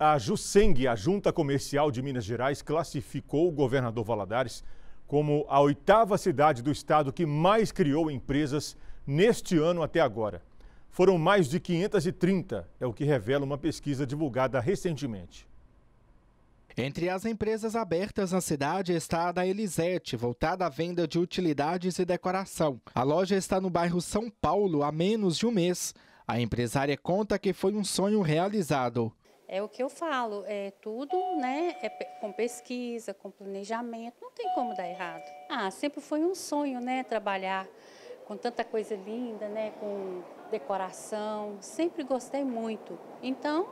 A Juseng, a Junta Comercial de Minas Gerais, classificou o governador Valadares como a oitava cidade do estado que mais criou empresas neste ano até agora. Foram mais de 530, é o que revela uma pesquisa divulgada recentemente. Entre as empresas abertas na cidade está a da Elisete, voltada à venda de utilidades e decoração. A loja está no bairro São Paulo há menos de um mês. A empresária conta que foi um sonho realizado. É o que eu falo, é tudo, né? É com pesquisa, com planejamento, não tem como dar errado. Ah, sempre foi um sonho, né? Trabalhar com tanta coisa linda, né? Com decoração, sempre gostei muito. Então,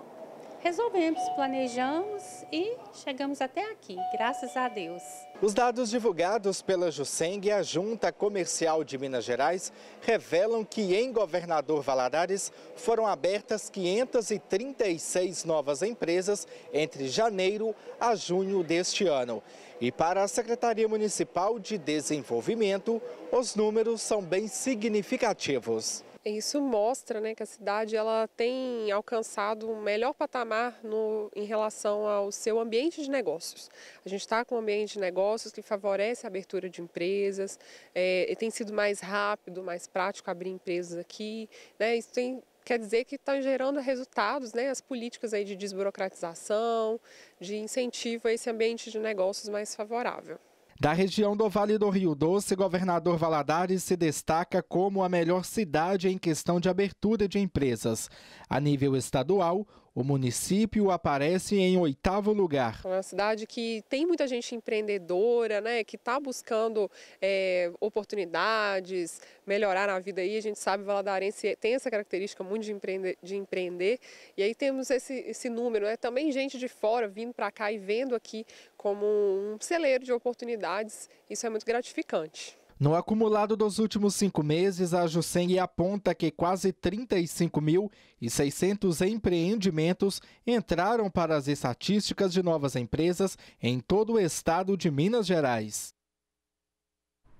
resolvemos, planejamos e chegamos até aqui, graças a Deus. Os dados divulgados pela Juseng e a Junta Comercial de Minas Gerais revelam que em Governador Valadares foram abertas 536 novas empresas entre janeiro a junho deste ano. E para a Secretaria Municipal de Desenvolvimento, os números são bem significativos. Isso mostra né, que a cidade ela tem alcançado um melhor patamar no, em relação ao seu ambiente de negócios. A gente está com um ambiente de negócios que favorece a abertura de empresas, é, tem sido mais rápido, mais prático abrir empresas aqui. Né, isso tem quer dizer que está gerando resultados, né? As políticas aí de desburocratização, de incentivo a esse ambiente de negócios mais favorável. Da região do Vale do Rio Doce, Governador Valadares se destaca como a melhor cidade em questão de abertura de empresas. A nível estadual, o município aparece em oitavo lugar. É uma cidade que tem muita gente empreendedora, né, que está buscando é, oportunidades, melhorar a vida aí. A gente sabe que Valadarense tem essa característica muito de empreender, de empreender. E aí temos esse, esse número, né? também gente de fora vindo para cá e vendo aqui como um celeiro de oportunidades. Isso é muito gratificante. No acumulado dos últimos cinco meses, a Juceng aponta que quase 35.600 empreendimentos entraram para as estatísticas de novas empresas em todo o estado de Minas Gerais.